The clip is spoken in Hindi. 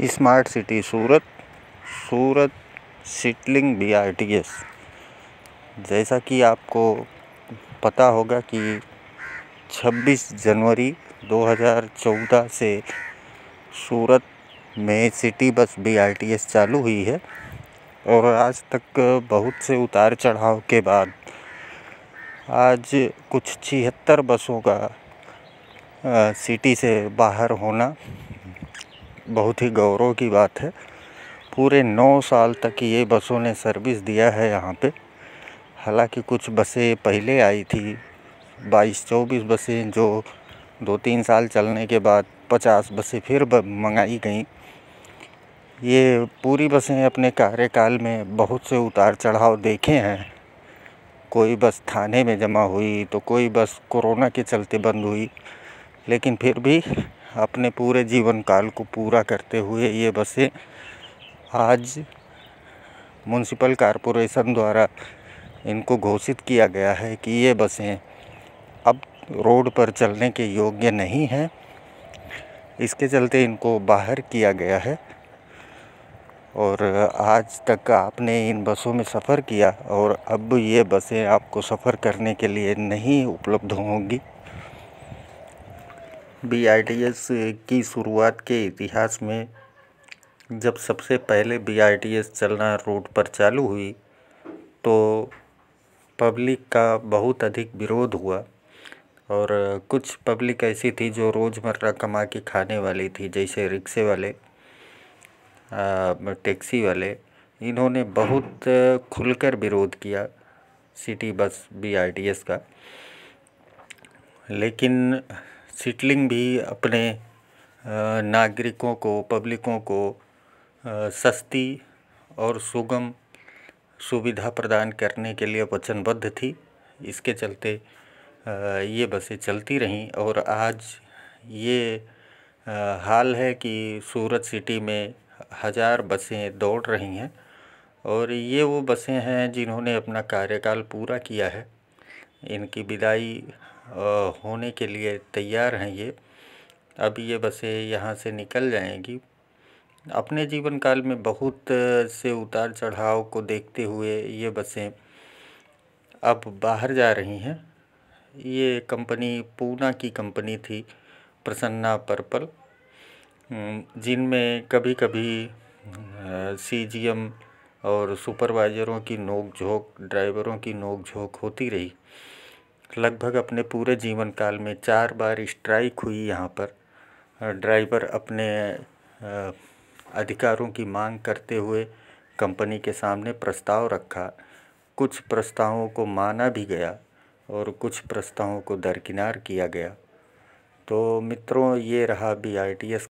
स्मार्ट सिटी सूरत सूरत सिटलिंग बी आर टी एस जैसा कि आपको पता होगा कि 26 जनवरी 2014 से सूरत में city bus B R T S चालू हुई है और आज तक बहुत से उतार चढ़ाव के बाद आज कुछ छिहत्तर बसों का आ, सिटी से बाहर होना बहुत ही गौरव की बात है पूरे नौ साल तक ये बसों ने सर्विस दिया है यहाँ पे हालांकि कुछ बसें पहले आई थी 22-24 बसें जो दो तीन साल चलने के बाद 50 बसें फिर मंगाई गई ये पूरी बसें अपने कार्यकाल में बहुत से उतार चढ़ाव देखे हैं कोई बस थाने में जमा हुई तो कोई बस कोरोना के चलते बंद हुई लेकिन फिर भी अपने पूरे जीवन काल को पूरा करते हुए ये बसें आज म्यूनसिपल कॉरपोरेशन द्वारा इनको घोषित किया गया है कि ये बसें अब रोड पर चलने के योग्य नहीं हैं इसके चलते इनको बाहर किया गया है और आज तक आपने इन बसों में सफ़र किया और अब ये बसें आपको सफ़र करने के लिए नहीं उपलब्ध होंगी एस की शुरुआत के इतिहास में जब सबसे पहले एस चलना रोड पर चालू हुई तो पब्लिक का बहुत अधिक विरोध हुआ और कुछ पब्लिक ऐसी थी जो रोज़मर्रा कमा के खाने वाली थी जैसे रिक्शे वाले टैक्सी वाले इन्होंने बहुत खुलकर विरोध किया सिटी बस बी का लेकिन सिटलिंग भी अपने नागरिकों को पब्लिकों को सस्ती और सुगम सुविधा प्रदान करने के लिए वचनबद्ध थी इसके चलते ये बसें चलती रहीं और आज ये हाल है कि सूरत सिटी में हज़ार बसें दौड़ रही हैं और ये वो बसें हैं जिन्होंने अपना कार्यकाल पूरा किया है इनकी विदाई होने के लिए तैयार हैं ये अब ये बसें यहाँ से निकल जाएंगी अपने जीवन काल में बहुत से उतार चढ़ाव को देखते हुए ये बसें अब बाहर जा रही हैं ये कंपनी पूना की कंपनी थी प्रसन्ना पर्पल जिनमें कभी कभी सीजीएम और सुपरवाइज़रों की नोक झोंक ड्राइवरों की नोक झोंक होती रही लगभग अपने पूरे जीवन काल में चार बार स्ट्राइक हुई यहाँ पर ड्राइवर अपने अधिकारों की मांग करते हुए कंपनी के सामने प्रस्ताव रखा कुछ प्रस्तावों को माना भी गया और कुछ प्रस्तावों को दरकिनार किया गया तो मित्रों ये रहा बी आई टी एस